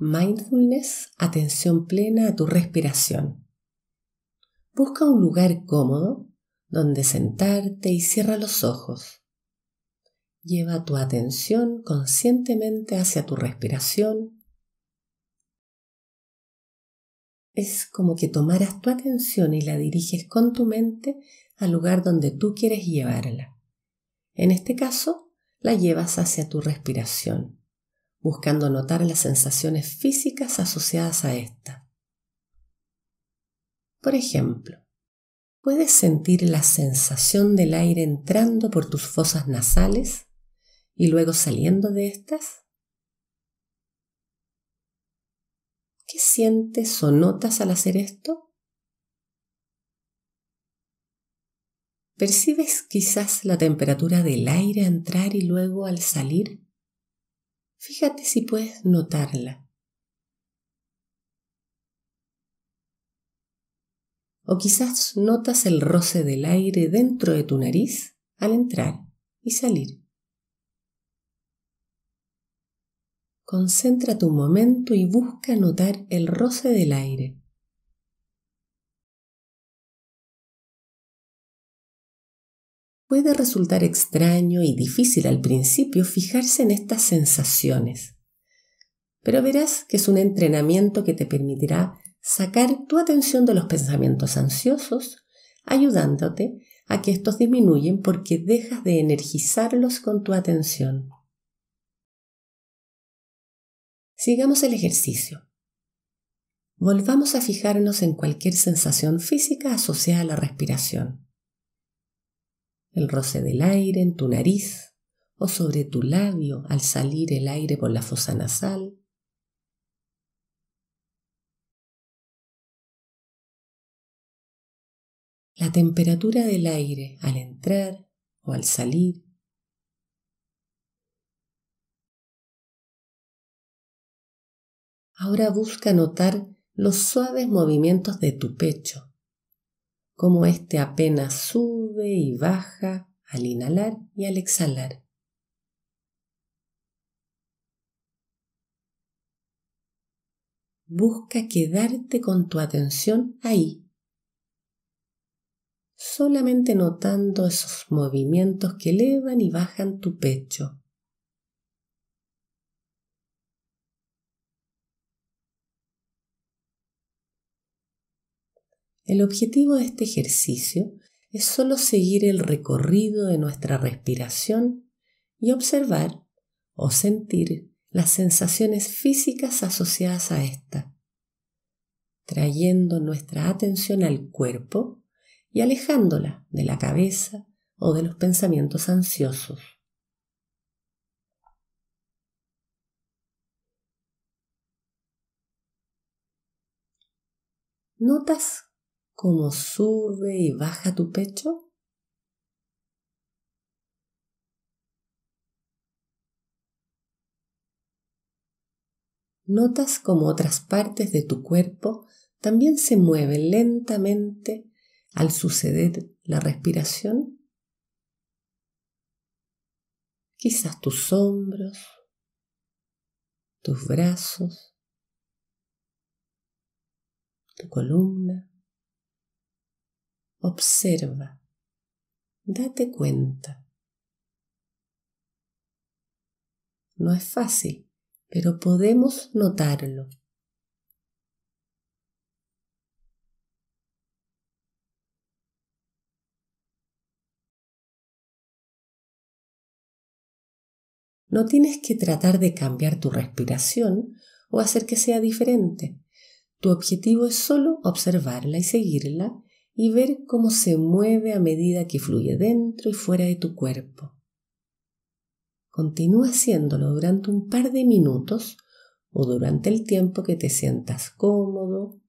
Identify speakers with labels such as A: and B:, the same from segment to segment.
A: Mindfulness, atención plena a tu respiración. Busca un lugar cómodo donde sentarte y cierra los ojos. Lleva tu atención conscientemente hacia tu respiración. Es como que tomaras tu atención y la diriges con tu mente al lugar donde tú quieres llevarla. En este caso, la llevas hacia tu respiración buscando notar las sensaciones físicas asociadas a esta. Por ejemplo, puedes sentir la sensación del aire entrando por tus fosas nasales y luego saliendo de estas. ¿Qué sientes o notas al hacer esto? ¿Percibes quizás la temperatura del aire entrar y luego al salir? Fíjate si puedes notarla. O quizás notas el roce del aire dentro de tu nariz al entrar y salir.
B: Concentra tu momento y busca notar el roce del aire. Puede resultar extraño y difícil al principio fijarse en estas sensaciones,
A: pero verás que es un entrenamiento que te permitirá sacar tu atención de los pensamientos ansiosos, ayudándote a que estos disminuyen porque dejas de energizarlos con tu atención. Sigamos el ejercicio. Volvamos a fijarnos en cualquier sensación física asociada a la respiración el roce del aire en tu nariz o sobre tu labio al salir el aire por la fosa nasal.
B: La temperatura del aire al entrar o al salir. Ahora busca notar los suaves movimientos de tu
A: pecho como éste apenas sube y baja al inhalar y al exhalar. Busca quedarte con tu atención ahí, solamente notando esos movimientos que elevan y bajan tu pecho. El objetivo de este ejercicio es solo seguir el recorrido de nuestra respiración y observar o sentir las sensaciones físicas asociadas a esta, trayendo nuestra atención al cuerpo y alejándola de la cabeza o de los pensamientos ansiosos.
B: ¿Notas
A: cómo sube y baja tu pecho? Notas cómo otras partes de tu cuerpo también se mueven lentamente al suceder la respiración. Quizás tus hombros, tus brazos, tu columna. Observa. Date cuenta. No es fácil, pero
B: podemos notarlo. No tienes que tratar de cambiar tu respiración
A: o hacer que sea diferente. Tu objetivo es solo observarla y seguirla y ver cómo se mueve a medida que fluye dentro y fuera de tu cuerpo. Continúa haciéndolo durante un par de minutos
B: o durante el tiempo que te sientas cómodo,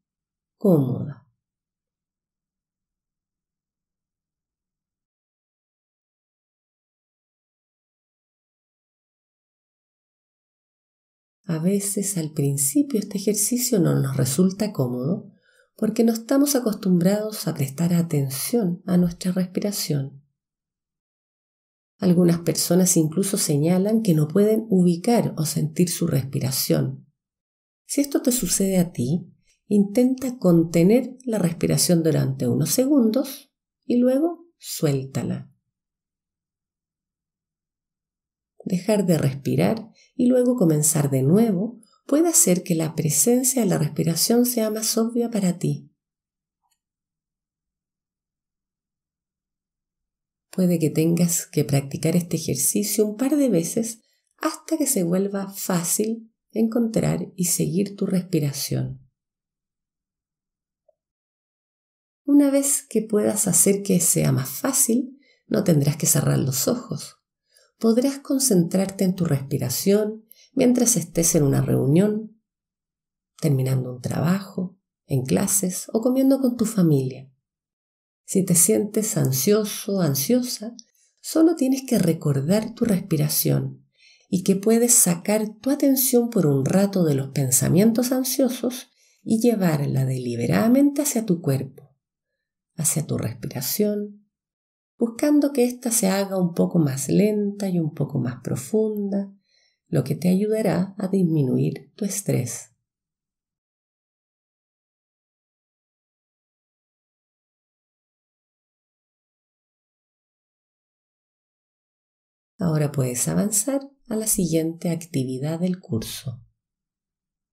B: cómoda. A veces al principio este ejercicio no nos resulta cómodo porque no estamos
A: acostumbrados a prestar atención a nuestra respiración. Algunas personas incluso señalan que no pueden ubicar o sentir su respiración. Si esto te sucede a ti, intenta contener la respiración durante unos segundos y luego suéltala. Dejar de respirar y luego comenzar de nuevo puede hacer que la presencia de la respiración sea más obvia para ti. Puede que tengas que practicar este ejercicio un par de veces hasta que se vuelva fácil encontrar y seguir tu respiración. Una vez que puedas hacer que sea más fácil, no tendrás que cerrar los ojos. Podrás concentrarte en tu respiración mientras estés en una reunión, terminando un trabajo, en clases o comiendo con tu familia. Si te sientes ansioso, ansiosa, solo tienes que recordar tu respiración y que puedes sacar tu atención por un rato de los pensamientos ansiosos y llevarla deliberadamente hacia tu cuerpo, hacia tu respiración, buscando que ésta se haga un poco
B: más lenta y un poco más profunda, lo que te ayudará a disminuir tu estrés. Ahora puedes avanzar a la siguiente actividad del curso.